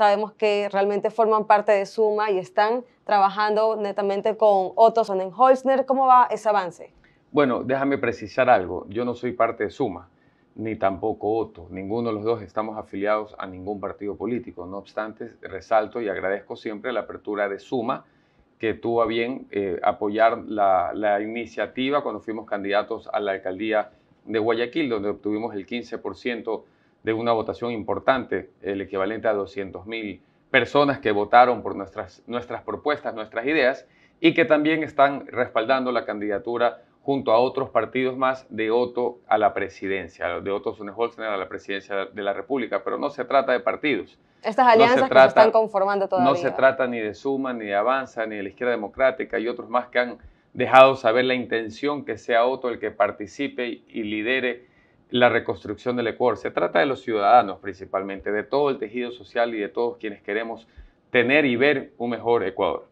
sabemos que realmente forman parte de Suma y están trabajando netamente con Otto Sonnenholzner. ¿Cómo va ese avance? Bueno, déjame precisar algo. Yo no soy parte de Suma, ni tampoco Otto. Ninguno de los dos estamos afiliados a ningún partido político. No obstante, resalto y agradezco siempre la apertura de Suma, que tuvo a bien eh, apoyar la, la iniciativa cuando fuimos candidatos a la alcaldía de Guayaquil, donde obtuvimos el 15% de una votación importante, el equivalente a 200.000 personas que votaron por nuestras, nuestras propuestas, nuestras ideas, y que también están respaldando la candidatura junto a otros partidos más de Otto a la presidencia, de Otto sune a la presidencia de la República, pero no se trata de partidos. Estas alianzas que se están conformando todavía. No se trata ni de Suma, ni de Avanza, ni de la Izquierda Democrática y otros más que han dejado saber la intención que sea Otto el que participe y lidere la reconstrucción del Ecuador. Se trata de los ciudadanos principalmente, de todo el tejido social y de todos quienes queremos tener y ver un mejor Ecuador.